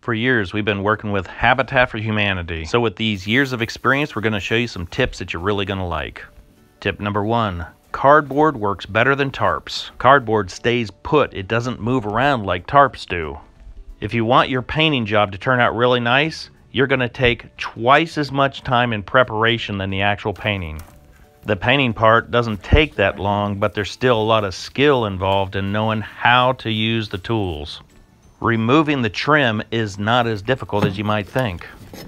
For years, we've been working with Habitat for Humanity. So with these years of experience, we're going to show you some tips that you're really going to like. Tip number one, cardboard works better than tarps. Cardboard stays put, it doesn't move around like tarps do. If you want your painting job to turn out really nice, you're going to take twice as much time in preparation than the actual painting. The painting part doesn't take that long, but there's still a lot of skill involved in knowing how to use the tools removing the trim is not as difficult as you might think.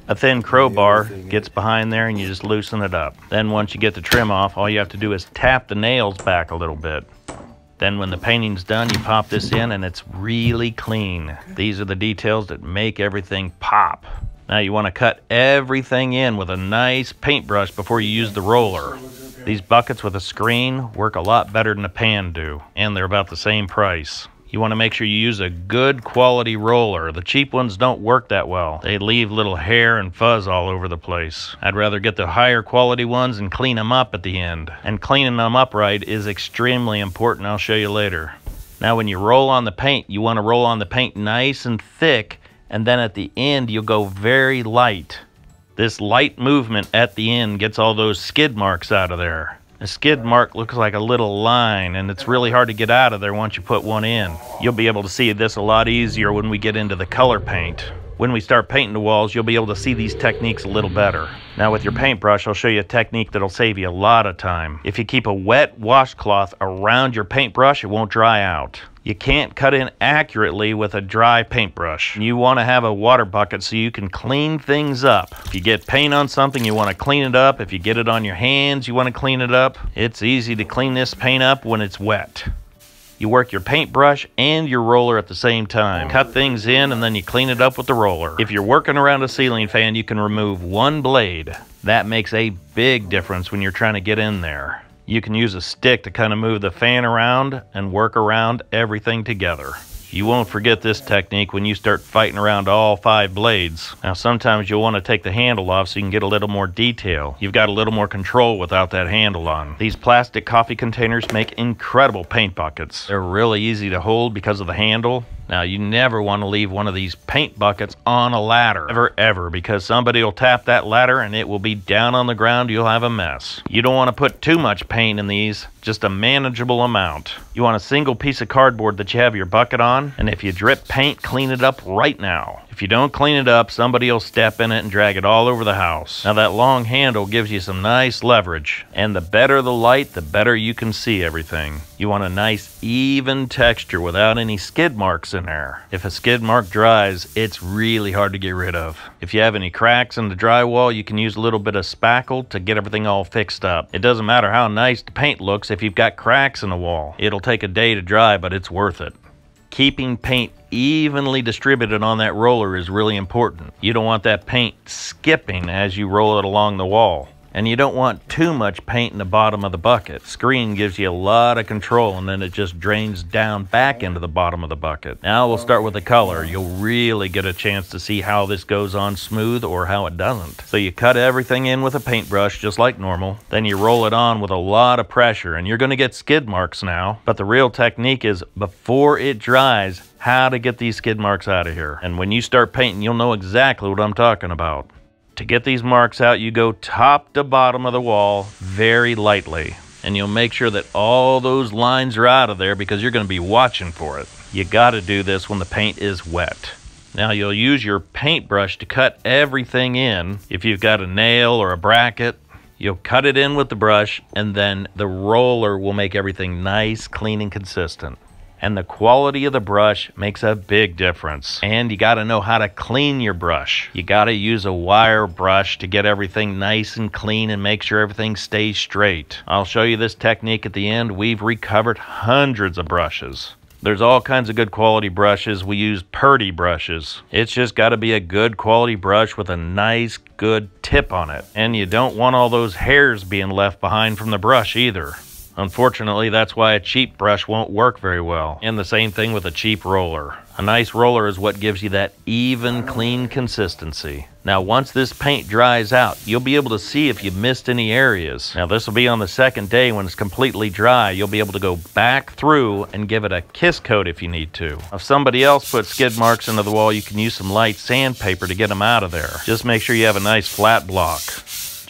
A thin crowbar gets behind there and you just loosen it up. Then once you get the trim off, all you have to do is tap the nails back a little bit. Then when the painting's done, you pop this in and it's really clean. These are the details that make everything pop. Now you want to cut everything in with a nice paintbrush before you use the roller. These buckets with a screen work a lot better than a pan do, and they're about the same price. You want to make sure you use a good quality roller. The cheap ones don't work that well. They leave little hair and fuzz all over the place. I'd rather get the higher quality ones and clean them up at the end. And cleaning them up right is extremely important. I'll show you later. Now when you roll on the paint, you want to roll on the paint nice and thick and then at the end you'll go very light. This light movement at the end gets all those skid marks out of there. A skid mark looks like a little line, and it's really hard to get out of there once you put one in. You'll be able to see this a lot easier when we get into the color paint. When we start painting the walls, you'll be able to see these techniques a little better. Now with your paintbrush, I'll show you a technique that'll save you a lot of time. If you keep a wet washcloth around your paintbrush, it won't dry out. You can't cut in accurately with a dry paintbrush. You want to have a water bucket so you can clean things up. If you get paint on something, you want to clean it up. If you get it on your hands, you want to clean it up. It's easy to clean this paint up when it's wet. You work your paintbrush and your roller at the same time. Oh. Cut things in and then you clean it up with the roller. If you're working around a ceiling fan, you can remove one blade. That makes a big difference when you're trying to get in there. You can use a stick to kind of move the fan around and work around everything together. You won't forget this technique when you start fighting around all five blades. Now sometimes you'll want to take the handle off so you can get a little more detail. You've got a little more control without that handle on. These plastic coffee containers make incredible paint buckets. They're really easy to hold because of the handle now, you never want to leave one of these paint buckets on a ladder, ever, ever, because somebody will tap that ladder and it will be down on the ground. You'll have a mess. You don't want to put too much paint in these, just a manageable amount. You want a single piece of cardboard that you have your bucket on, and if you drip paint, clean it up right now. If you don't clean it up, somebody will step in it and drag it all over the house. Now that long handle gives you some nice leverage. And the better the light, the better you can see everything. You want a nice even texture without any skid marks in there. If a skid mark dries, it's really hard to get rid of. If you have any cracks in the drywall, you can use a little bit of spackle to get everything all fixed up. It doesn't matter how nice the paint looks if you've got cracks in the wall. It'll take a day to dry, but it's worth it keeping paint evenly distributed on that roller is really important. You don't want that paint skipping as you roll it along the wall and you don't want too much paint in the bottom of the bucket. Screen gives you a lot of control and then it just drains down back into the bottom of the bucket. Now we'll start with the color. You'll really get a chance to see how this goes on smooth or how it doesn't. So you cut everything in with a paintbrush just like normal, then you roll it on with a lot of pressure and you're gonna get skid marks now, but the real technique is before it dries, how to get these skid marks out of here. And when you start painting, you'll know exactly what I'm talking about. To get these marks out, you go top to bottom of the wall very lightly, and you'll make sure that all those lines are out of there because you're going to be watching for it. You got to do this when the paint is wet. Now you'll use your paintbrush to cut everything in. If you've got a nail or a bracket, you'll cut it in with the brush and then the roller will make everything nice, clean, and consistent and the quality of the brush makes a big difference. And you gotta know how to clean your brush. You gotta use a wire brush to get everything nice and clean and make sure everything stays straight. I'll show you this technique at the end. We've recovered hundreds of brushes. There's all kinds of good quality brushes. We use Purdy brushes. It's just got to be a good quality brush with a nice, good tip on it. And you don't want all those hairs being left behind from the brush either. Unfortunately, that's why a cheap brush won't work very well. And the same thing with a cheap roller. A nice roller is what gives you that even, clean consistency. Now, once this paint dries out, you'll be able to see if you missed any areas. Now, this will be on the second day when it's completely dry. You'll be able to go back through and give it a kiss coat if you need to. If somebody else put skid marks into the wall, you can use some light sandpaper to get them out of there. Just make sure you have a nice flat block.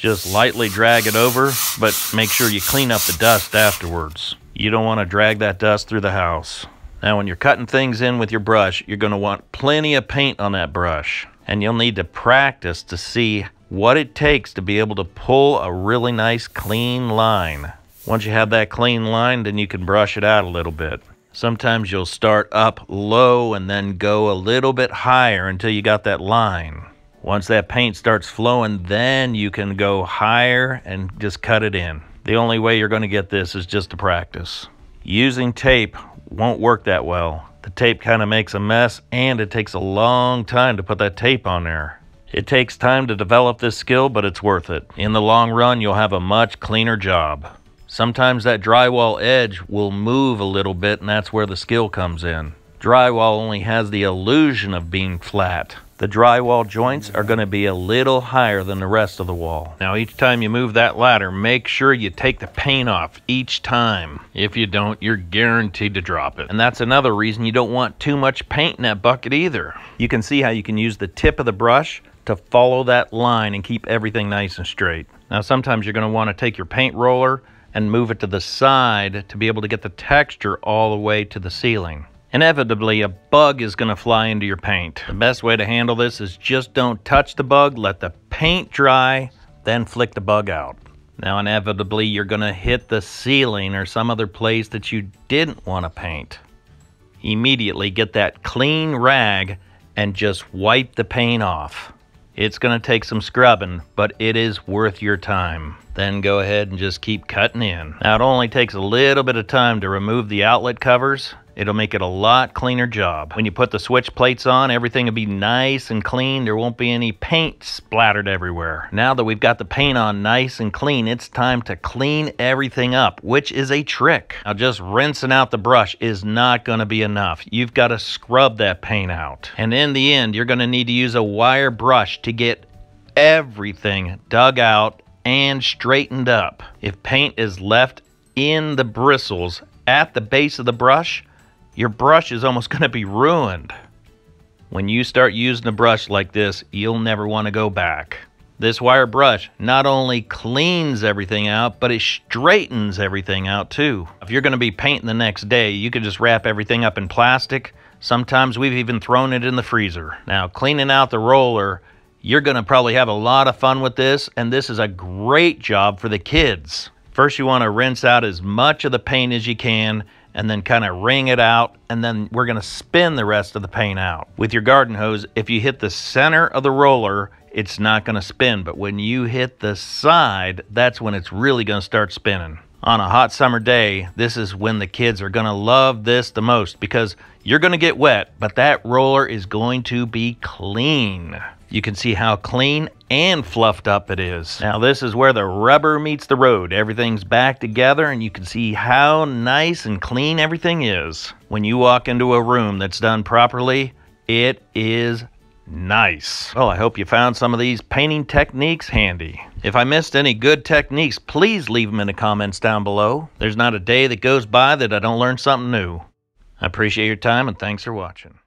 Just lightly drag it over, but make sure you clean up the dust afterwards. You don't want to drag that dust through the house. Now when you're cutting things in with your brush, you're going to want plenty of paint on that brush. And you'll need to practice to see what it takes to be able to pull a really nice clean line. Once you have that clean line, then you can brush it out a little bit. Sometimes you'll start up low and then go a little bit higher until you got that line. Once that paint starts flowing, then you can go higher and just cut it in. The only way you're going to get this is just to practice. Using tape won't work that well. The tape kind of makes a mess and it takes a long time to put that tape on there. It takes time to develop this skill, but it's worth it. In the long run, you'll have a much cleaner job. Sometimes that drywall edge will move a little bit and that's where the skill comes in. Drywall only has the illusion of being flat. The drywall joints are going to be a little higher than the rest of the wall. Now each time you move that ladder, make sure you take the paint off each time. If you don't, you're guaranteed to drop it. And that's another reason you don't want too much paint in that bucket either. You can see how you can use the tip of the brush to follow that line and keep everything nice and straight. Now sometimes you're going to want to take your paint roller and move it to the side to be able to get the texture all the way to the ceiling. Inevitably, a bug is going to fly into your paint. The best way to handle this is just don't touch the bug, let the paint dry, then flick the bug out. Now, inevitably, you're going to hit the ceiling or some other place that you didn't want to paint. Immediately get that clean rag and just wipe the paint off. It's going to take some scrubbing, but it is worth your time. Then go ahead and just keep cutting in. Now, it only takes a little bit of time to remove the outlet covers, It'll make it a lot cleaner job. When you put the switch plates on, everything will be nice and clean. There won't be any paint splattered everywhere. Now that we've got the paint on nice and clean, it's time to clean everything up, which is a trick. Now just rinsing out the brush is not gonna be enough. You've gotta scrub that paint out. And in the end, you're gonna need to use a wire brush to get everything dug out and straightened up. If paint is left in the bristles at the base of the brush, your brush is almost going to be ruined. When you start using a brush like this, you'll never want to go back. This wire brush not only cleans everything out, but it straightens everything out too. If you're going to be painting the next day, you could just wrap everything up in plastic. Sometimes we've even thrown it in the freezer. Now, cleaning out the roller, you're going to probably have a lot of fun with this, and this is a great job for the kids. First, you want to rinse out as much of the paint as you can, and then kind of wring it out, and then we're going to spin the rest of the paint out. With your garden hose, if you hit the center of the roller, it's not going to spin, but when you hit the side, that's when it's really going to start spinning. On a hot summer day, this is when the kids are going to love this the most because you're going to get wet, but that roller is going to be clean. You can see how clean and fluffed up it is. Now this is where the rubber meets the road. Everything's back together and you can see how nice and clean everything is. When you walk into a room that's done properly, it is Nice. Well, I hope you found some of these painting techniques handy. If I missed any good techniques, please leave them in the comments down below. There's not a day that goes by that I don't learn something new. I appreciate your time and thanks for watching.